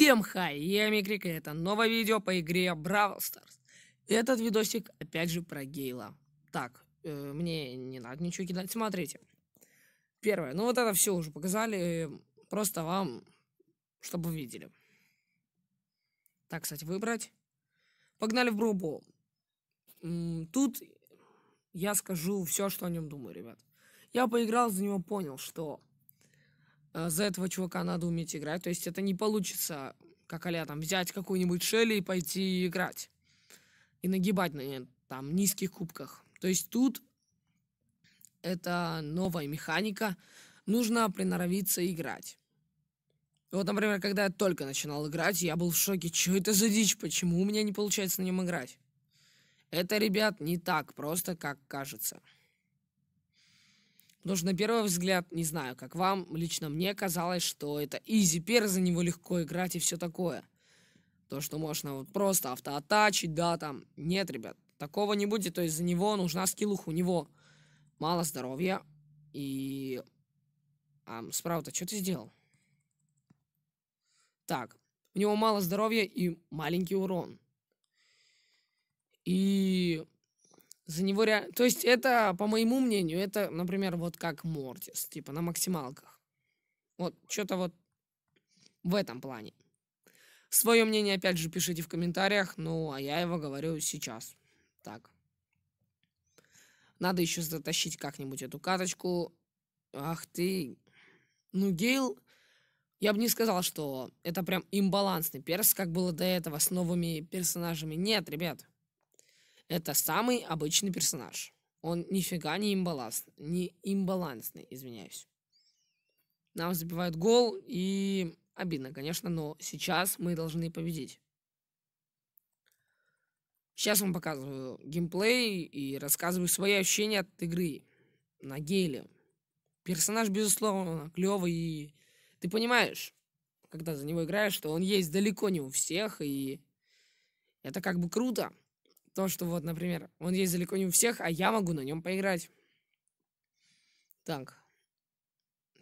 Всем хай, я и это новое видео по игре Brawl Stars. Этот видосик опять же про Гейла. Так, э, мне не надо ничего кидать, смотрите. Первое, ну вот это все уже показали, просто вам, чтобы видели. Так, кстати, выбрать. Погнали в Брубол. Тут я скажу все, что о нем думаю, ребят. Я поиграл за него, понял, что Э, за этого чувака надо уметь играть. То есть это не получится, как а там, взять какую-нибудь шелли и пойти играть. И нагибать на там низких кубках. То есть тут это новая механика. Нужно приноровиться играть. Вот, например, когда я только начинал играть, я был в шоке, что это за дичь, почему у меня не получается на нем играть. Это, ребят, не так просто, как кажется. Потому что на первый взгляд, не знаю, как вам, лично мне казалось, что это изи пер, за него легко играть и все такое. То, что можно вот просто автоатачить, да, там. Нет, ребят, такого не будет, то есть за него нужна скиллуха, у него мало здоровья. И... А, справа-то, что ты сделал? Так, у него мало здоровья и маленький урон. И за него реально... То есть это, по моему мнению, это, например, вот как Мортис, типа на максималках. Вот что-то вот в этом плане. Свое мнение, опять же, пишите в комментариях, ну, а я его говорю сейчас. Так. Надо еще затащить как-нибудь эту каточку. Ах ты. Ну, Гейл, я бы не сказал, что это прям имбалансный перс, как было до этого с новыми персонажами. Нет, ребят. Это самый обычный персонаж. Он нифига не имбаланс, не имбалансный, извиняюсь. Нам забивают гол, и обидно, конечно, но сейчас мы должны победить. Сейчас вам показываю геймплей и рассказываю свои ощущения от игры на гейле. Персонаж, безусловно, клевый, и ты понимаешь, когда за него играешь, что он есть далеко не у всех, и это как бы круто то, что вот, например, он есть далеко не у всех, а я могу на нем поиграть. Так.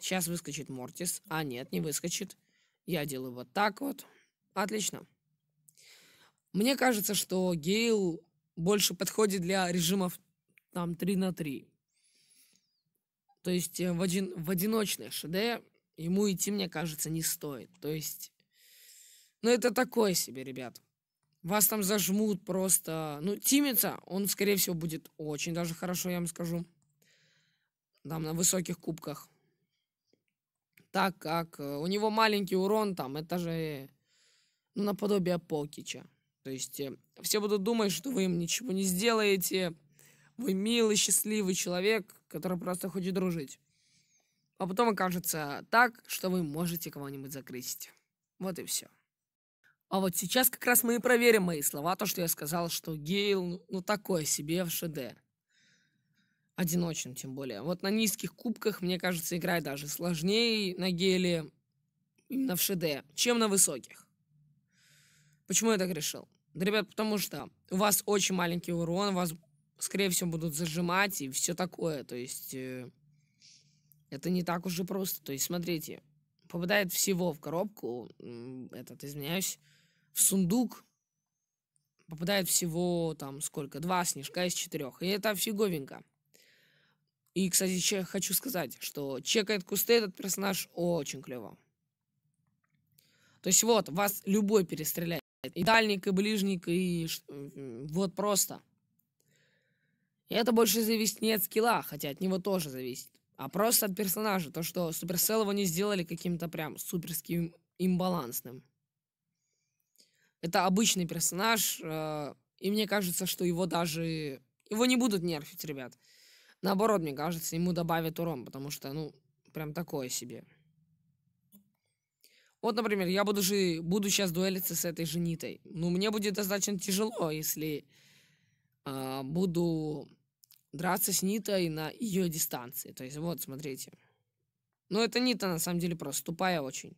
Сейчас выскочит Мортис. А, нет, не выскочит. Я делаю вот так вот. Отлично. Мне кажется, что Гейл больше подходит для режимов там 3 на 3. То есть э, в, один, в одиночное ШД ему идти, мне кажется, не стоит. То есть, ну это такое себе, ребят. Вас там зажмут просто. Ну, Тимица, он, скорее всего, будет очень даже хорошо, я вам скажу. Там на высоких кубках. Так как э, у него маленький урон там, это же ну, наподобие Покича. То есть э, все будут думать, что вы им ничего не сделаете. Вы милый, счастливый человек, который просто хочет дружить. А потом окажется так, что вы можете кого-нибудь закрыть. Вот и все. А вот сейчас как раз мы и проверим мои слова, то, что я сказал, что Гейл, ну, ну такое себе в ШД. Одиночным, тем более. Вот на низких кубках, мне кажется, играть даже сложнее на Гейле именно в ШД, чем на высоких. Почему я так решил? Да, ребят, потому что у вас очень маленький урон, вас, скорее всего, будут зажимать и все такое. То есть, э, это не так уже просто. То есть, смотрите, попадает всего в коробку, этот, извиняюсь, в сундук попадает всего там сколько? Два снежка из четырех. И это фиговенько. И, кстати, хочу сказать, что чекает кусты этот персонаж очень клево. То есть вот, вас любой перестреляет. И дальник, и ближник, и вот просто. И это больше зависит не от скилла, хотя от него тоже зависит. А просто от персонажа. То, что Суперселл его не сделали каким-то прям суперским имбалансным. Это обычный персонаж, э, и мне кажется, что его даже... Его не будут нерфить, ребят. Наоборот, мне кажется, ему добавят урон, потому что, ну, прям такое себе. Вот, например, я буду, же, буду сейчас дуэлиться с этой женитой. Ну, мне будет достаточно тяжело, если э, буду драться с Нитой на ее дистанции. То есть, вот, смотрите. Но эта Нита, на самом деле, просто тупая очень.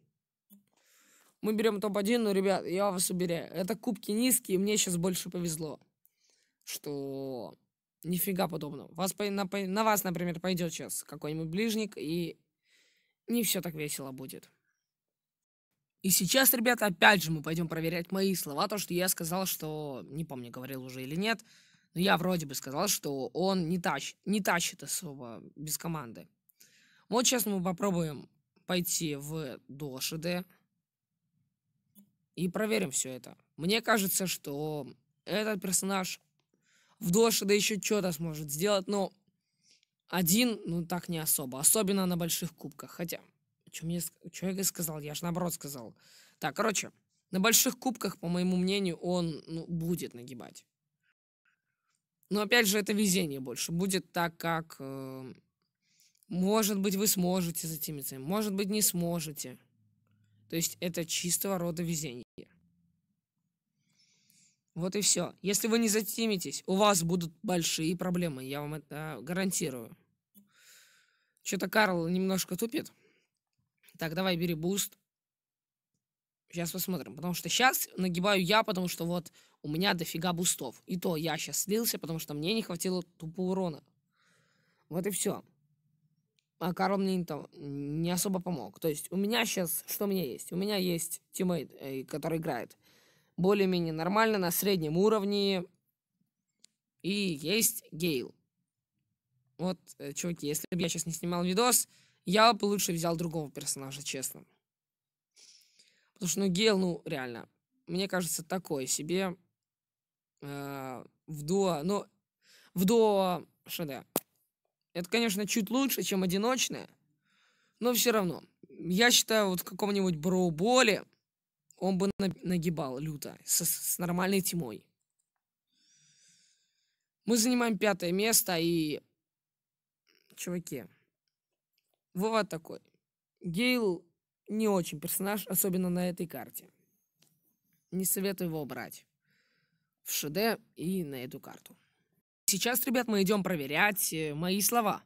Мы берем топ-1, но, ну, ребят, я вас уверяю, это кубки низкие, мне сейчас больше повезло. Что нифига подобного. Вас, на, на вас, например, пойдет сейчас какой-нибудь ближник, и не все так весело будет. И сейчас, ребята, опять же мы пойдем проверять мои слова, то, что я сказал, что... Не помню, говорил уже или нет, но я вроде бы сказал, что он не, тащ, не тащит особо без команды. Вот сейчас мы попробуем пойти в Дошиде и проверим все это. Мне кажется, что этот персонаж в Доше да еще что-то сможет сделать, но один, ну так не особо, особенно на больших кубках. Хотя, что мне, что я сказал, я же наоборот сказал. Так, короче, на больших кубках, по моему мнению, он ну, будет нагибать. Но опять же, это везение больше будет так, как... Э, может быть, вы сможете за затимиться, может быть, не сможете. То есть это чистого рода везение. Вот и все. Если вы не затимитесь, у вас будут большие проблемы, я вам это гарантирую. Что-то Карл немножко тупит. Так, давай, бери буст. Сейчас посмотрим. Потому что сейчас нагибаю я, потому что вот у меня дофига бустов. И то я сейчас слился, потому что мне не хватило тупо урона. Вот и все. А Карл мне не, там, не особо помог. То есть у меня сейчас... Что у меня есть? У меня есть тиммейт, э, который играет более-менее нормально, на среднем уровне. И есть Гейл. Вот, э, чуваки, если бы я сейчас не снимал видос, я бы лучше взял другого персонажа, честно. Потому что, ну, Гейл, ну, реально, мне кажется, такой себе э, в дуо, ну, в дуо ШД. Это, конечно, чуть лучше, чем одиночное, но все равно. Я считаю, вот в каком-нибудь броуболе, он бы нагибал люто, с, с нормальной тьмой. Мы занимаем пятое место, и... Чуваки, вывод такой. Гейл не очень персонаж, особенно на этой карте. Не советую его брать в ШД и на эту карту. Сейчас, ребят, мы идем проверять э, мои слова.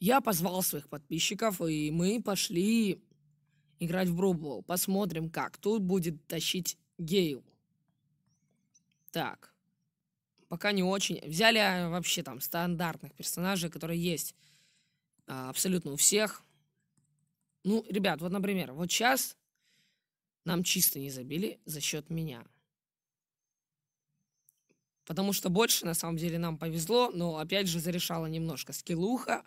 Я позвал своих подписчиков, и мы пошли играть в Брубл. Посмотрим, как. Тут будет тащить Гейл. Так. Пока не очень. Взяли а, вообще там стандартных персонажей, которые есть а, абсолютно у всех. Ну, ребят, вот, например, вот сейчас нам чисто не забили за счет меня. Потому что больше, на самом деле, нам повезло, но, опять же, зарешала немножко скиллуха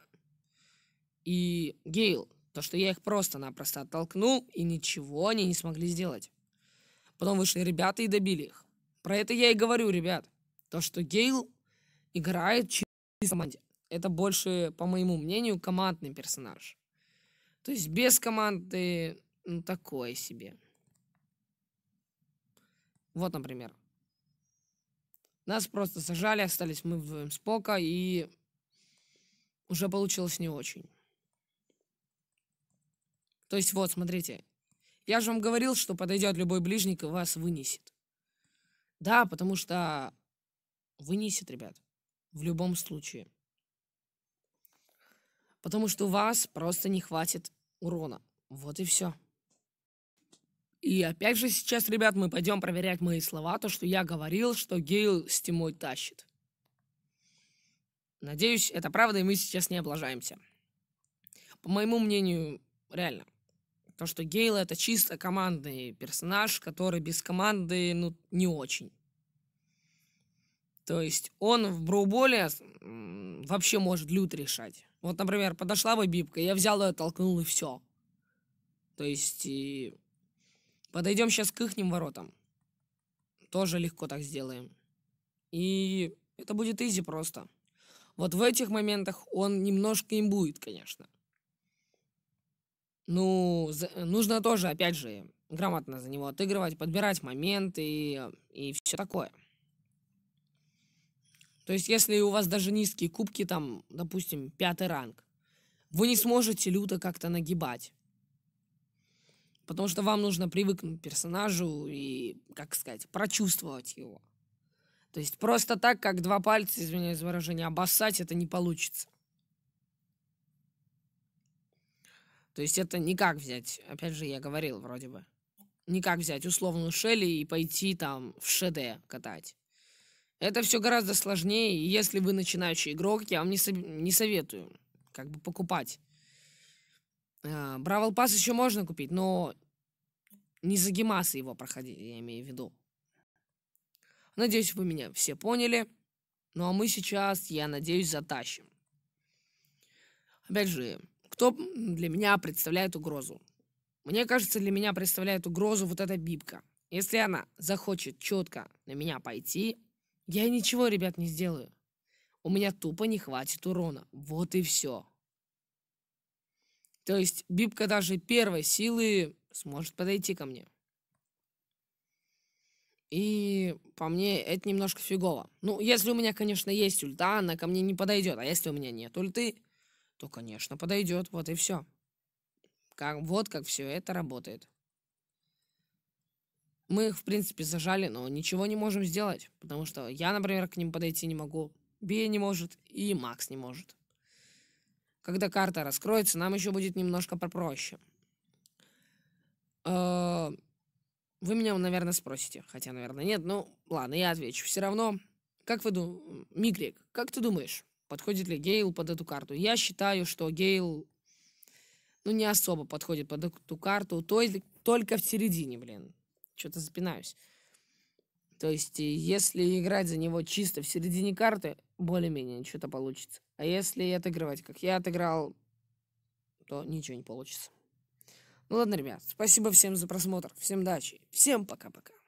и Гейл. То, что я их просто-напросто оттолкнул, и ничего они не смогли сделать. Потом вышли ребята и добили их. Про это я и говорю, ребят. То, что Гейл играет через команде. Это больше, по моему мнению, командный персонаж. То есть без команды, ну, такое себе. Вот, например. Нас просто сажали, остались мы вдвоем с Пока, и уже получилось не очень. То есть вот, смотрите, я же вам говорил, что подойдет любой ближник и вас вынесет. Да, потому что вынесет, ребят, в любом случае. Потому что у вас просто не хватит урона. Вот и все. И опять же сейчас, ребят, мы пойдем проверять мои слова, то, что я говорил, что Гейл с Тимой тащит. Надеюсь, это правда, и мы сейчас не облажаемся. По моему мнению, реально. То что Гейла это чисто командный персонаж, который без команды, ну, не очень. То есть он в Броуболе вообще может лют решать. Вот, например, подошла бы Бибка, я взял ее, толкнул и все. То есть и... подойдем сейчас к ихним воротам. Тоже легко так сделаем. И это будет изи просто. Вот в этих моментах он немножко им будет, конечно. Ну, за, э, нужно тоже, опять же, грамотно за него отыгрывать, подбирать моменты и, и все такое. То есть, если у вас даже низкие кубки, там, допустим, пятый ранг, вы не сможете люто как-то нагибать. Потому что вам нужно привыкнуть к персонажу и, как сказать, прочувствовать его. То есть просто так, как два пальца, извиняюсь за выражение, обоссать это не получится. То есть это не как взять, опять же, я говорил вроде бы, не как взять условную Шелли и пойти там в ШД катать. Это все гораздо сложнее, и если вы начинающий игрок, я вам не, со не советую как бы покупать. А, Бравл Пас еще можно купить, но не за гемасы его проходить, я имею в виду. Надеюсь, вы меня все поняли. Ну а мы сейчас, я надеюсь, затащим. Опять же, кто для меня представляет угрозу. Мне кажется, для меня представляет угрозу вот эта бибка. Если она захочет четко на меня пойти, я ничего, ребят, не сделаю. У меня тупо не хватит урона. Вот и все. То есть бибка даже первой силы сможет подойти ко мне. И по мне это немножко фигово. Ну, если у меня, конечно, есть ульта, она ко мне не подойдет. А если у меня нет ульты, то, конечно, подойдет. Вот и все. Как, вот как все это работает. Мы их, в принципе, зажали, но ничего не можем сделать. Потому что я, например, к ним подойти не могу. Би не может, и Макс не может. Когда карта раскроется, нам еще будет немножко попроще. Э, вы меня, наверное, спросите. Хотя, наверное, нет. Ну, ладно, я отвечу. Все равно, как вы думаете, Мигрик? как ты думаешь, подходит ли Гейл под эту карту. Я считаю, что Гейл ну, не особо подходит под эту карту, то есть только в середине, блин. Что-то запинаюсь. То есть, если играть за него чисто в середине карты, более-менее что-то получится. А если отыгрывать, как я отыграл, то ничего не получится. Ну ладно, ребят, спасибо всем за просмотр, всем удачи, всем пока-пока.